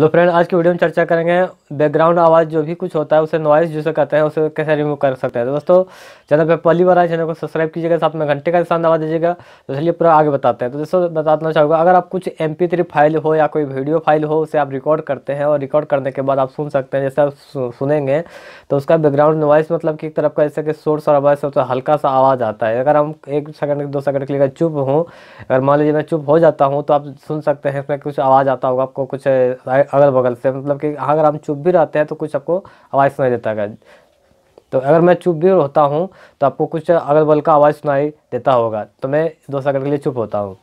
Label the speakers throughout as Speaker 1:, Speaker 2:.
Speaker 1: hello तो friend आज की वीडियो में चर्चा करेंगे बैकग्राउंड आवाज़ जो भी कुछ होता है उसे नॉइज़ जिसे कहते हैं उसे कैसे रिमूव कर सकते हैं तो दोस्तों चैनल पर पहली बार आए चैनल को सब्सक्राइब कीजिएगा साथ में घंटे का निशान दबा दीजिएगा तो चलिए पूरा आगे बताते हैं तो दोस्तों बताना चाहूँगा अगर आप कुछ एम फाइल हो या कोई वीडियो फाइल हो उसे आप रिकॉर्ड करते हैं और रिकॉर्ड करने के बाद आप सुन सकते हैं जैसे आप सुनेंगे तो उसका बैकग्राउंड नॉइज़ मतलब कि एक तरफ का जैसे कि सोर्स और आवाज़ से हल्का सा आवाज़ आता है अगर हम एक सेकंड दो सेकंड के लिए चुप हूँ अगर मान लीजिए मैं चुप हो जाता हूँ तो आप सुन सकते हैं इसमें कुछ आवाज़ आता होगा आपको कुछ अगल बगल से मतलब कि अगर हम चुप भी रहते हैं तो कुछ आपको आवाज़ सुनाई देता है तो अगर मैं चुप भी होता हूँ तो आपको कुछ अगल बगल का आवाज़ सुनाई देता होगा तो मैं दो सेकंड के लिए चुप होता हूँ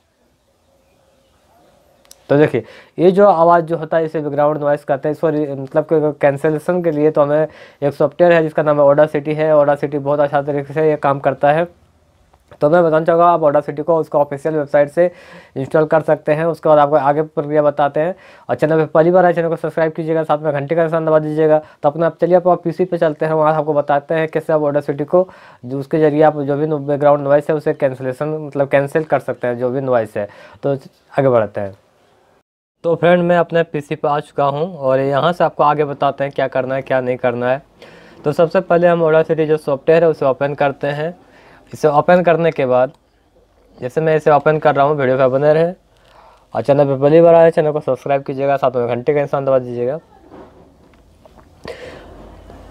Speaker 1: तो देखिए ये जो आवाज़ जो होता है इसे बैकग्राउंड नॉइस कहते हैं इसको मतलब कि कैंसिलेशन के लिए तो हमें एक सॉफ्टवेयर है जिसका नाम है ओडा सिटी है ओडा सिटी बहुत अच्छा तरीके से ये काम करता है तो मैं बताना चाहूँगा आप ऑर्डर सिटी को उसका ऑफिशियल वेबसाइट से इंस्टॉल कर सकते हैं उसके बाद आपको आगे प्रक्रिया बताते हैं और चैनल पर पहली बार है चैनल को सब्सक्राइब कीजिएगा साथ में घंटे का निशान दबा दीजिएगा तो अपना आप चलिए आप पी सी पे चलते हैं वहाँ आपको बताते हैं कैसे आप ऑर्डर सिटी को उसके जरिए आप जो भी बैकग्राउंड नॉइस है उसे कैंसिलेशन मतलब कैंसिल कर सकते हैं जो भी नॉइस है तो आगे बढ़ते हैं तो फ्रेंड मैं अपने सी पर आ चुका हूँ और यहाँ से आपको आगे बताते हैं क्या करना है क्या नहीं करना है तो सबसे पहले हम ओडा सिटी जो सॉफ्टवेयर है उसे ओपन करते हैं इसे ओपन करने के बाद जैसे मैं इसे ओपन कर रहा हूँ वीडियो का बने रहे और चैनल पर पहली बार आए चैनल को सब्सक्राइब कीजिएगा साथ में घंटे का इंसान दबा दीजिएगा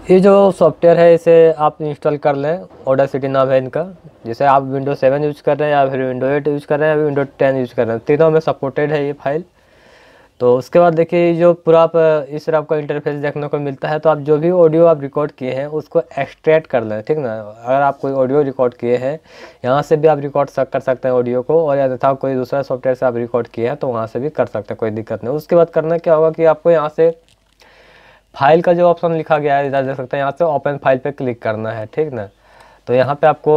Speaker 1: ये जो सॉफ्टवेयर है इसे आप इंस्टॉल कर लें ओडा सिटी नाम है इनका जैसे आप विंडो सेवन यूज़ कर रहे हैं या फिर विंडो एट यूज़ कर रहे हैं या विंडो टेन यूज़ कर रहे हैं तीनों में सपोर्टेड है ये फाइल तो उसके बाद देखिए जो पूरा आप इस तरह आपको इंटरफेस देखने को मिलता है तो आप जो भी ऑडियो आप रिकॉर्ड किए हैं उसको एक्सट्रैक्ट कर लें ठीक ना अगर आप कोई ऑडियो रिकॉर्ड किए हैं यहाँ से भी आप रिकॉर्ड कर सकते हैं ऑडियो को और यथा कोई दूसरा सॉफ्टवेयर से आप रिकॉर्ड किए हैं तो वहाँ से भी कर सकते हैं कोई दिक्कत नहीं उसके बाद करना क्या होगा कि आपको यहाँ से फाइल का जो ऑप्शन लिखा गया है इधर देख सकते हैं यहाँ से ओपन फाइल पर क्लिक करना है ठीक ना तो यहाँ पर आपको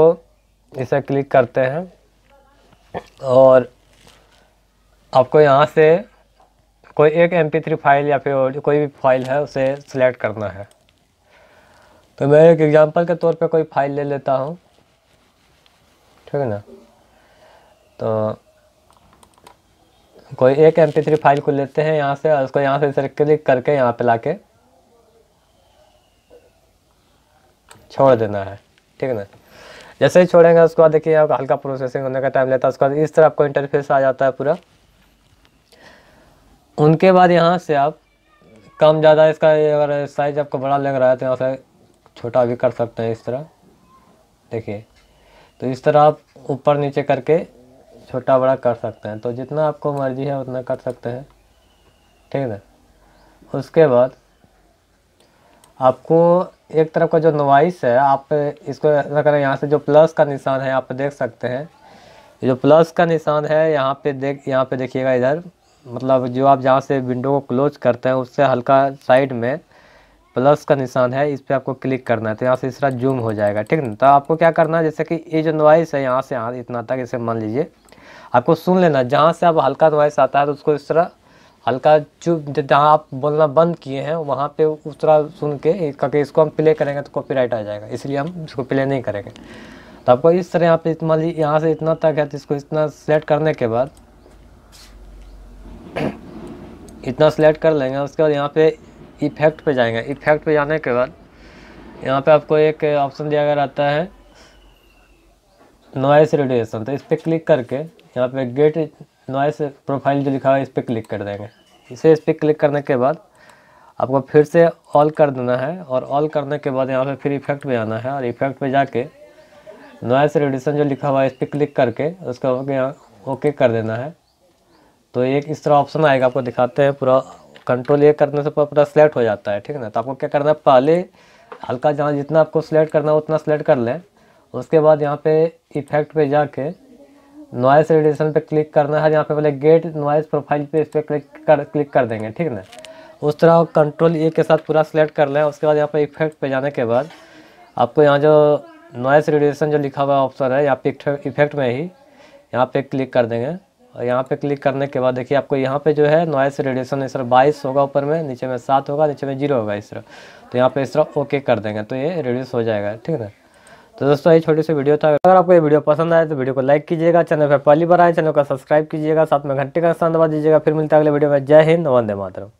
Speaker 1: इसे क्लिक करते हैं और आपको यहाँ से कोई एक एम फाइल या फिर कोई भी फाइल है उसे सिलेक्ट करना है तो मैं एक एग्ज़ाम्पल के तौर पे कोई फाइल ले लेता हूँ ठीक है ना तो कोई एक एम पी फाइल को लेते हैं यहाँ से उसको यहाँ से क्लिक करके यहाँ पे लाके छोड़ देना है ठीक है ना जैसे ही छोड़ेंगे उसके बाद देखिए आपका हल्का प्रोसेसिंग होने का टाइम लेता है उसके बाद इस तरह आपको इंटरफेस आ जाता है पूरा उनके बाद यहाँ से आप कम ज़्यादा इसका अगर साइज आपको बड़ा लग रहा है तो यहाँ से छोटा भी कर सकते हैं इस तरह देखिए तो इस तरह आप ऊपर नीचे करके छोटा बड़ा कर सकते हैं तो जितना आपको मर्जी है उतना कर सकते हैं ठीक है उसके बाद आपको एक तरफ का जो नुमाइश है आप इसको ऐसा करें यहाँ से जो प्लस का निशान है आप देख सकते हैं जो प्लस का निशान है यहाँ पे देख यहाँ पे देखिएगा इधर मतलब जो आप जहाँ से विंडो को क्लोज करते हैं उससे हल्का साइड में प्लस का निशान है इस पर आपको क्लिक करना है तो यहाँ से इसरा जूम हो जाएगा ठीक ना तो आपको क्या करना है जैसे कि ये जो नॉइस है यहाँ से यहाँ इतना तक इसे मान लीजिए आपको सुन लेना जहाँ से आप हल्का नॉइस आता है तो उसको इस तरह हल्का चुप जहाँ आप बोलना बंद किए हैं वहाँ पे उस तरह सुन के क्योंकि इसको हम प्ले करेंगे तो कॉपीराइट आ जाएगा इसलिए हम इसको प्ले नहीं करेंगे तो आपको इस तरह यहाँ पे मान लीजिए यहाँ से इतना तक है तो इसको इतना सेलेक्ट करने के बाद इतना सेलेक्ट कर लेंगे उसके बाद यहाँ पे इफेक्ट पे जाएंगे इफेक्ट पे जाने के बाद यहाँ पे आपको एक ऑप्शन दिया गया रहता है नॉइस रेडिएशन तो इस पर क्लिक करके यहाँ पे गेट नॉइस प्रोफाइल जो लिखा हुआ है इस पर क्लिक कर देंगे इसे इस पर क्लिक करने के बाद आपको फिर से ऑल कर देना है और ऑल करने के बाद यहाँ पर फिर इफेक्ट पर आना है और इफेक्ट पर जाके नॉइस रेडिएशन जो लिखा हुआ है इस पर क्लिक करके उसका ओके यहाँ ओके कर देना है तो एक इस तरह ऑप्शन आएगा आपको दिखाते हैं पूरा कंट्रोल ये करने से पूरा पूरा सिलेक्ट हो जाता है ठीक है ना तो आपको क्या करना है पहले हल्का जहाँ जितना आपको सिलेक्ट करना है उतना सिलेक्ट कर लें उसके बाद यहाँ पे इफेक्ट पे जाके नॉइस रेडिएशन पे क्लिक करना है यहाँ पे पहले गेट नॉइस प्रोफाइल पे इस पर क्लिक कर क्लिक कर देंगे ठीक ना उस तरह कंट्रोल ए के साथ पूरा सिलेक्ट कर लें उसके बाद यहाँ पर इफेक्ट पर जाने के बाद आपको यहाँ जो नॉइस रेडिएशन जो लिखा हुआ ऑप्शन है यहाँ पे इफेक्ट में ही यहाँ पर क्लिक कर देंगे यहाँ पे क्लिक करने के बाद देखिए आपको यहाँ पे जो है नॉइस रेडिएशन इस तरह बाईस होगा ऊपर में नीचे में सात होगा नीचे में जीरो होगा इस तरह तो यहाँ पे इस तरह ओके कर देंगे तो ये रिड्यूस हो जाएगा ठीक है तो दोस्तों ये छोटी सी वीडियो था अगर आपको ये वीडियो पसंद आए तो वीडियो को लाइक कीजिएगा चैनल पर पहली बार आए चैनल को सब्सक्राइब कीजिएगा साथ में घंटे का स्थान दबा दीजिएगा फिर मिलता है अगले वीडियो में जय हिंद वंदे मातरम